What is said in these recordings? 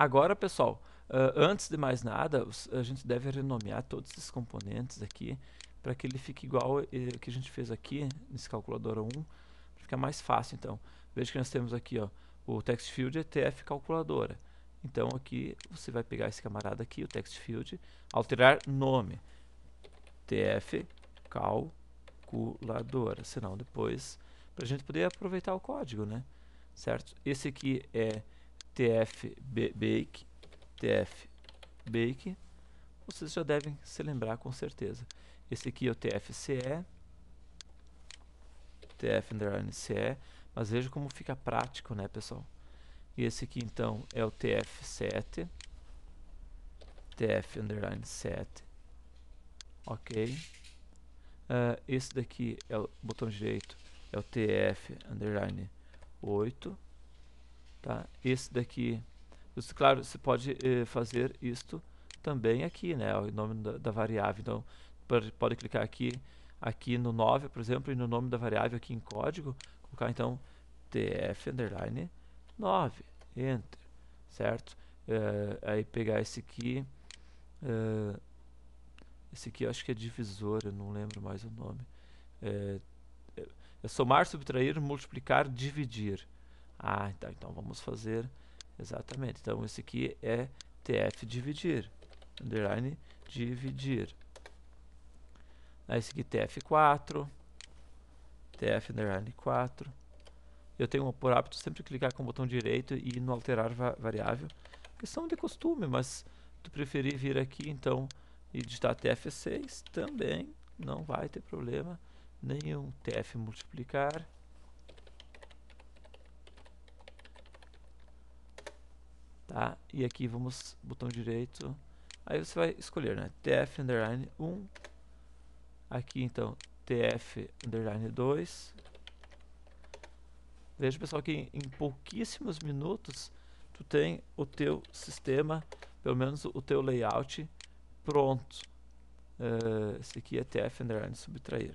Agora, pessoal, uh, antes de mais nada, a gente deve renomear todos esses componentes aqui para que ele fique igual eh, o que a gente fez aqui nesse calculadora 1, para ficar mais fácil. Então, veja que nós temos aqui ó, o text field ETF calculadora. Então aqui você vai pegar esse camarada aqui, o text field, alterar nome TF calculadora, senão depois para a gente poder aproveitar o código, né? Certo? Esse aqui é tfbake, bake, vocês já devem se lembrar com certeza. Esse aqui é o tfce, tf_ce, mas veja como fica prático, né, pessoal? E esse aqui, então, é o tf7, 7 ok? Uh, esse daqui é o botão direito, é o tf_8 Tá? Esse daqui, claro, você pode eh, fazer isto também aqui, né? o nome da, da variável. Então, pode, pode clicar aqui, aqui no 9, por exemplo, e no nome da variável aqui em código, colocar então tf underline 9, enter, certo? Uh, aí pegar esse aqui, uh, esse aqui eu acho que é divisor, eu não lembro mais o nome. É, eh, é somar, subtrair, multiplicar, dividir. Ah, então, então vamos fazer exatamente. Então esse aqui é tf dividir, underline dividir. Ah, esse aqui tf4, tf underline 4. Eu tenho por hábito sempre clicar com o botão direito e no alterar va variável. Questão de costume, mas tu preferir vir aqui então e digitar tf6 também não vai ter problema nenhum. tf multiplicar tá? E aqui vamos, botão direito, aí você vai escolher, né? TF underline 1, aqui então TF underline 2. Veja pessoal que em, pouquíssimos minutos tu tem o teu sistema, pelo menos o teu layout pronto. Uh, esse aqui é TF underline subtrair.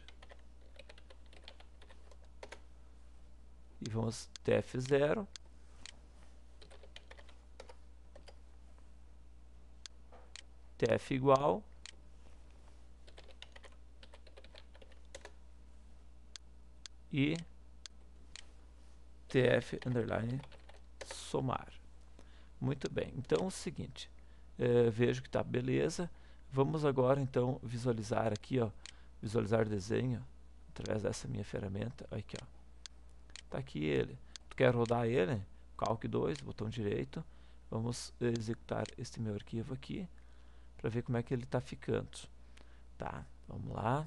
E vamos TF0. tf igual e tf underline somar. Muito bem, então é o seguinte, é, vejo que está beleza. Vamos agora então visualizar aqui, ó, visualizar o desenho através dessa minha ferramenta. Aqui, ó. Tá aqui ele. Tu quer rodar ele? Calc 2, botão direito. Vamos é, executar este meu arquivo aqui para ver como é que ele está ficando. Tá, vamos lá.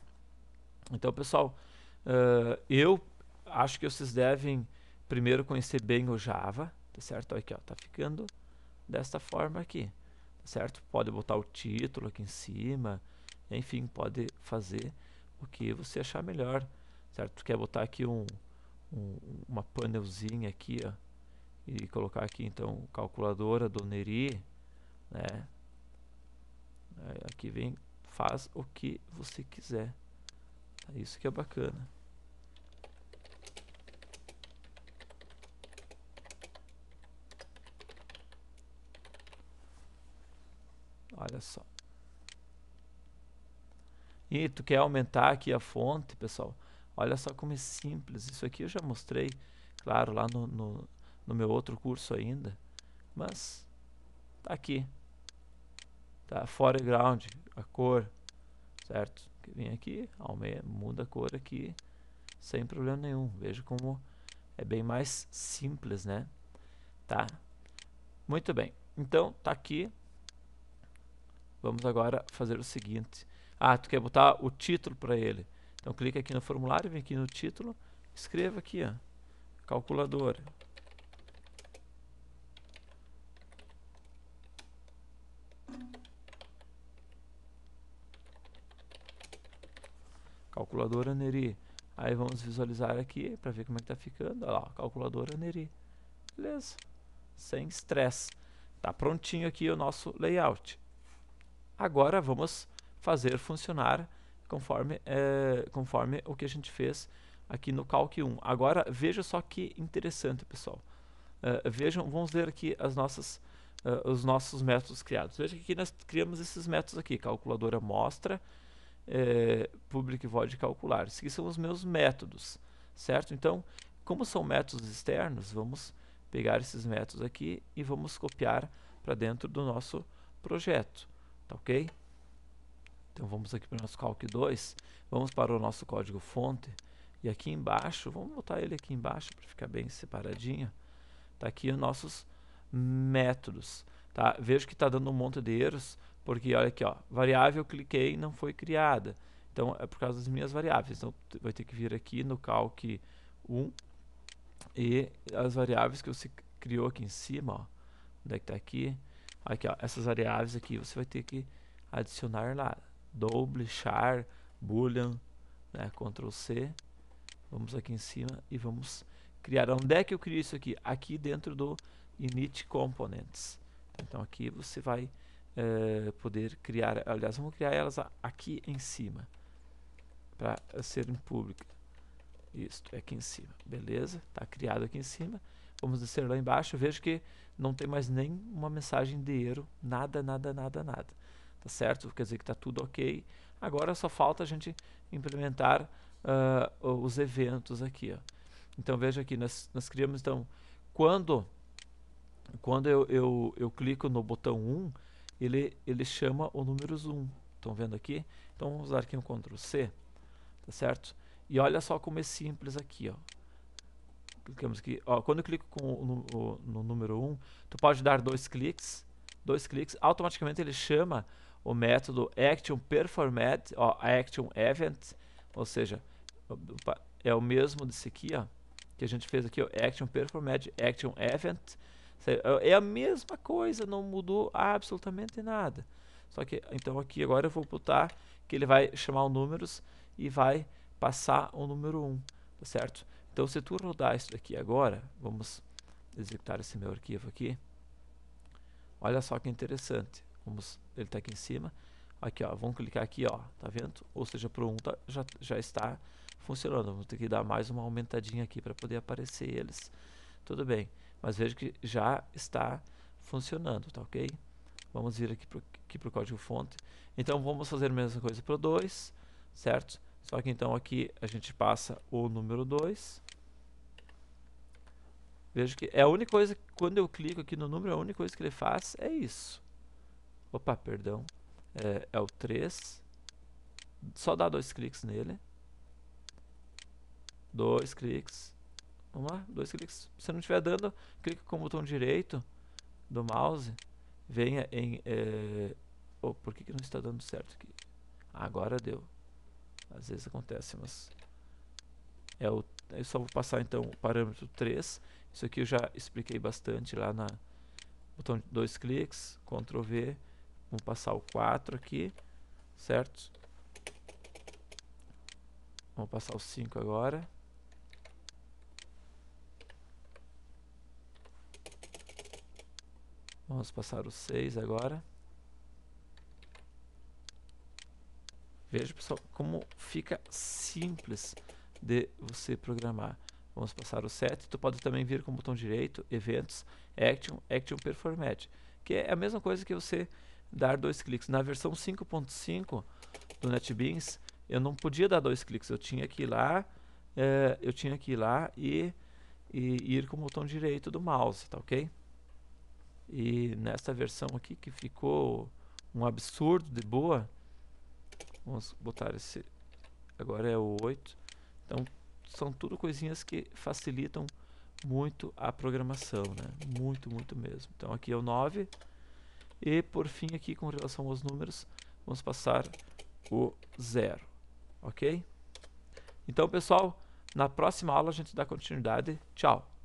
Então, pessoal, uh, eu acho que vocês devem primeiro conhecer bem o Java, tá certo? Aqui, ó, tá ficando desta forma aqui, tá certo? Pode botar o título aqui em cima, enfim, pode fazer o que você achar melhor, certo? Quer botar aqui um, um uma panelzinha aqui, ó, e colocar aqui, então, calculadora do Neri, né? que vem faz o que você quiser. É isso que é bacana. Olha só. E tu quer aumentar aqui a fonte, pessoal? Olha só como é simples. Isso aqui eu já mostrei, claro, lá no, no, no meu outro curso ainda. Mas, tá aqui tá? Foreground, a cor, certo? Vem aqui, aumenta, muda a cor aqui, sem problema nenhum. Veja como é bem mais simples, né? Tá? Muito bem. Então, tá aqui. Vamos agora fazer o seguinte. Ah, tu quer botar o título para ele. Então, clica aqui no formulário, vem aqui no título, escreva aqui, ó, calculadora. Calculadora Neri. Aí vamos visualizar aqui para ver como é que tá ficando. Olha lá, calculadora Neri. Beleza. Sem estresse. Tá prontinho aqui o nosso layout. Agora vamos fazer funcionar conforme, é, conforme o que a gente fez aqui no Calc 1. Agora veja só que interessante, pessoal. Uh, vejam, vamos ver aqui as nossas, uh, os nossos métodos criados. Veja que aqui nós criamos esses métodos aqui. Calculadora mostra, é, public void calcular. Esses são os meus métodos, certo? Então, como são métodos externos, vamos pegar esses métodos aqui e vamos copiar para dentro do nosso projeto, tá ok? Então vamos aqui para o nosso calc 2, vamos para o nosso código fonte e aqui embaixo, vamos botar ele aqui embaixo para ficar bem separadinho, tá aqui os nossos métodos, tá? Vejo que está dando um monte de erros, porque olha aqui, ó, variável cliquei não foi criada. Então é por causa das minhas variáveis. Então vai ter que vir aqui no calc 1 e as variáveis que você criou aqui em cima, ó, onde é que tá aqui? Aqui, ó, essas variáveis aqui você vai ter que adicionar lá. Double, char, boolean, né, Ctrl C. Vamos aqui em cima e vamos criar. Onde é que eu crio isso aqui? Aqui dentro do init components. Então aqui você vai eh, poder criar. Aliás, vamos criar elas aqui em cima para serem públicas. Isto, aqui em cima. Beleza, está criado aqui em cima. Vamos descer lá embaixo. Vejo que não tem mais nem uma mensagem de erro. Nada, nada, nada, nada. Tá certo? Quer dizer que está tudo ok. Agora só falta a gente implementar uh, os eventos aqui. Ó. Então veja aqui, nós, nós criamos então quando quando eu, eu, eu clico no botão 1, ele, ele chama o número 1. Estão vendo aqui? Então vamos usar aqui um Ctrl C, tá certo? E olha só como é simples aqui, ó. Clicamos aqui, ó, quando eu clico com o, o, no número 1, tu pode dar dois cliques, dois cliques, automaticamente ele chama o método action performed, ó, action event, ou seja, opa, é o mesmo desse aqui, ó, que a gente fez aqui, ó, action performed, action event, é, é a mesma coisa, não mudou absolutamente nada. Só que, então aqui agora eu vou botar que ele vai chamar os números e vai passar o número 1, tá certo? Então se tu rodar isso daqui agora, vamos executar esse meu arquivo aqui. Olha só que interessante. Vamos, ele está aqui em cima. Aqui, ó, vamos clicar aqui, ó, tá vendo? Ou seja, pro 1 tá, já, já está funcionando. Vamos ter que dar mais uma aumentadinha aqui para poder aparecer eles. Tudo bem mas veja que já está funcionando, tá ok? Vamos vir aqui para o código fonte. Então vamos fazer a mesma coisa para o 2, certo? Só que então aqui a gente passa o número 2. Veja que é a única coisa, que, quando eu clico aqui no número, a única coisa que ele faz é isso. Opa, perdão. É, é o 3. Só dá dois cliques nele. Dois cliques. Vamos lá, dois cliques. Se não estiver dando, clique com o botão direito do mouse. Venha em... É... Oh, por que, que não está dando certo aqui? Agora deu. Às vezes acontece, mas... É o... Eu só vou passar então o parâmetro 3. Isso aqui eu já expliquei bastante lá na... Botão dois cliques, Ctrl V. Vamos passar o 4 aqui, certo? Vamos passar o 5 agora. Vamos passar o 6 agora. Veja, pessoal, como fica simples de você programar. Vamos passar o 7. Tu pode também vir com o botão direito, Eventos, Action, Action Performat, que é a mesma coisa que você dar dois cliques. Na versão 5.5 do NetBeans, eu não podia dar dois cliques. Eu tinha que ir lá, eh, eu tinha que ir lá e, e, e ir com o botão direito do mouse, tá ok? E nesta versão aqui que ficou um absurdo de boa, vamos botar esse, agora é o 8. Então são tudo coisinhas que facilitam muito a programação, né? Muito, muito mesmo. Então aqui é o 9. E por fim aqui com relação aos números, vamos passar o 0, ok? Então pessoal, na próxima aula a gente dá continuidade. Tchau!